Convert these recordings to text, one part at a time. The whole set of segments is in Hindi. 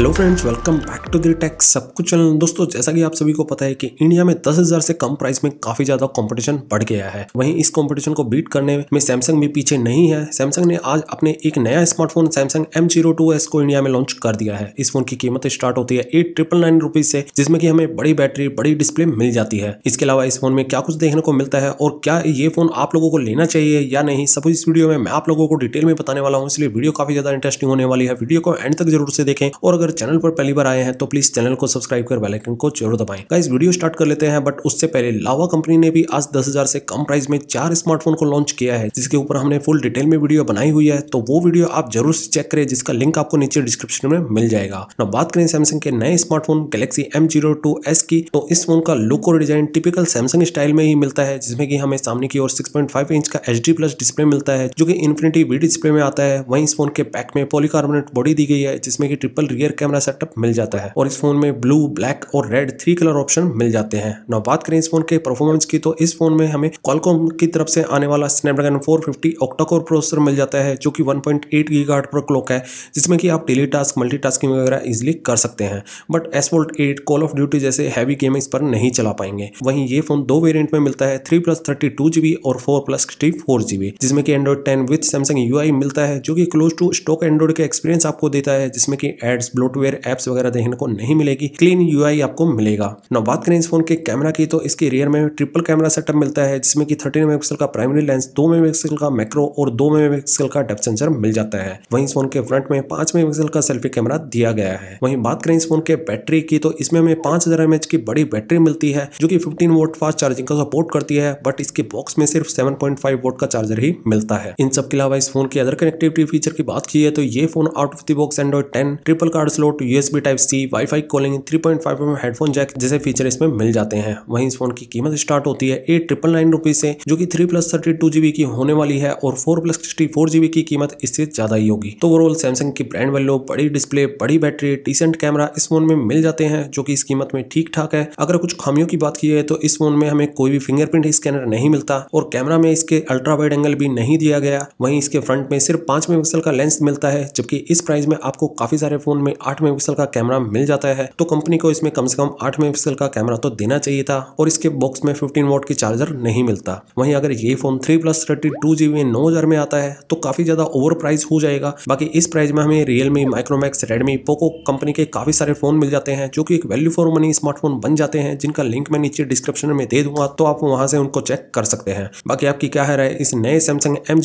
hello friends welcome back to the Tech सब कुछ चैनल दोस्तों जैसा कि आप सभी को पता है कि इंडिया में दस हजार से कम प्राइस में काफी ज्यादा कंपटीशन बढ़ गया है वहीं इस कंपटीशन को बीट करने में सैमसंग भी पीछे नहीं है सैमसंग ने आज अपने एक नया smartphone Samsung M zero two S को इंडिया में लॉन्च कर दिया है इस फोन की कीमत स्टार्ट होती है एट ट्रिपल नाइन रुपीज से जिसमें की हमें बड़ी बैटरी बड़ी डिस्प्ले मिल जाती है इसके अलावा इस फोन में क्या कुछ देखने को मिलता है और क्या ये फोन आप लोगों को लेना चाहिए या नहीं सब इस वीडियो में मैं आप लोगों को डिटेल में बताने वाला हूँ इसलिए वीडियो काफी ज्यादा इंटरेस्टिंग होने वाली है वीडियो को एंड तक जरूर से देखें और अगर अगर चैनल पर पहली बार आए हैं तो प्लीज चैनल को सब्सक्राइब कर बेलाइकन को जरूर दबाएं गाइस वीडियो स्टार्ट कर लेते हैं बट उससे पहले लावा कंपनी ने भी आज दस से कम प्राइस में चार स्मार्टफोन को लॉन्च किया है जिसके ऊपर हमने फुल डिटेल में वीडियो बनाई हुई है तो वो वीडियो आप जरूर चेक करें जिसका लिंक आपको नीचे डिस्क्रिप्शन में मिल जाएगा ना बात करें सैमसंग के नए स्मार्टफोन गैलेक्सी एम की तो इस फोन का लुक और डिजाइन टिपिकल सैमसंग स्टाइल में ही मिलता है जिसमें कि हमें सामने की ओर 6.5 इंच का एच प्लस डिस्प्ले मिलता है जो कि इन्फिनिटी वी डिस्प्ले में आता है वहीं इस फोन के पैक में पॉलीकार्बोनेट बॉडी दी गई है जिसमें कि ट्रिपल रियर कैमरा सेटअप मिल जाता है और इस फोन में ब्लू ब्लैक और रेड थ्री कलर ऑप्शन मिल जाते हैं ना बात करें इस फोन के परफॉर्मेंस की तो इस फोन में हमें कॉलकॉम की तरफ से आने वाला स्नैपड्रैगन 450 ऑक्टाकोर प्रोसेसर मिल जाता है जो कि 1.8 पॉइंट पर क्लॉक है जिसमें कि आप डेली टास्क मल्टी वगैरह इजिली कर सकते हैं but asphalt eight Call of Duty जैसे हैवी गेम इस पर नहीं चला पाएंगे वहीं ये फोन दो वेरियंट में मिलता है थ्री प्लस थर्टी और फोर प्लस सिक्सटी जिसमें कि Android ten with Samsung U मिलता है जो कि क्लोज टू स्टॉक एंड्रॉइड का एक्सपीरियंस आपको देता है जिसमें कि एड्स ब्लोटवेयर एप्स वगैरह देखने को नहीं मिलेगी क्लीन यू आपको मिलेगा ना बात करें इस फोन के कैमरा की तो इसके रियर में ट्रिपल कैमरा सेटअप मिलता है जिसमें कि थर्टीन मेगा का प्राइमरी लेंस दो मेगा का मैक्रो और दो मेगा का डेप सेंसर मिल जाता है वहीं इस फोन के फ्रंट में पांच मेगा का सेल्फी कैमरा दिया गया है वहीं बात करें इस फोन के बैटरी की तो इसमें हमें पांच हजार एमएच की बड़ी बैटरी मिलती है जो कि 15 वोट फास्ट चार्जिंग का सपोर्ट करती है बट इसके बॉक्स में सिर्फ 7.5 पॉइंट वोट का चार्जर ही मिलता है इन सबके अलावा इस फोन के अदर कनेक्टिविटी फीचर की बात की है तो ये phone out of the box Android ten triple card slot USB type C wifi calling 3.5 point headphone jack जैसे फीचर इसमें मिल जाते हैं वहीं इस फोन की कीमत स्टार्ट होती है एट ट्रिपल नाइन रुपीज से जो कि three plus thirty two GB की होने वाली है और four plus sixty four GB की कीमत इससे ज्यादा ही होगी तो ओवरऑल सैमसंग की ब्रांड वैल्यू बड़ी डिस्प्ले बड़ी बैटरी डिसेंट कैमरा इस फोन में मिल जाते हैं जो कि इस कीमत में ठीक ठाक है अगर कुछ खामियों की बात की जाए तो इस फोन में हमें कोई भी फिंगरप्रिंट स्कैनर नहीं मिलता और कैमरा में इसके अल्ट्रा वाइड एंगल भी नहीं दिया गया वहीं इसके फ्रंट में सिर्फ पांच मेगापिक्सल का लेंस मिलता है जबकि इस प्राइस में आपको काफी सारे फोन में आठ मेगा का कैमरा मिल जाता है तो कंपनी को इसमें कम से कम आठ मेगा का कैमरा तो देना चाहिए था और इसके बॉक्स में फिफ्टीन वोट की चार्जर नहीं मिलता वहीं अगर ये phone three plus thirty two GB नौ हजार में आता है तो काफी ज्यादा ओवर प्राइस हो जाएगा बाकी इस प्राइस में हमें Realme Micromax Redmi Poco company के काफी सारे फोन मिल जाते हैं जो कि एक वैल्यू फॉर मनी स्मार्टफोन बन जाते हैं जिनका लिंक मैं नीचे डिस्क्रिप्शन में दे दूंगा तो आप वहां से उनको चेक कर सकते हैं बाकी आपकी क्या है राय इस नए सैमसंग एम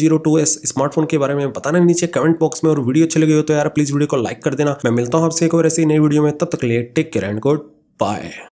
स्मार्टफोन के बारे में बताना नीचे कमेंट बॉक्स में और वीडियो अच्छी लगी हो तो यार प्लीज वीडियो को लाइक कर देना मैं मिलता हूँ आपसे एक और ऐसी नई वीडियो में तब तक लिए take care and good bye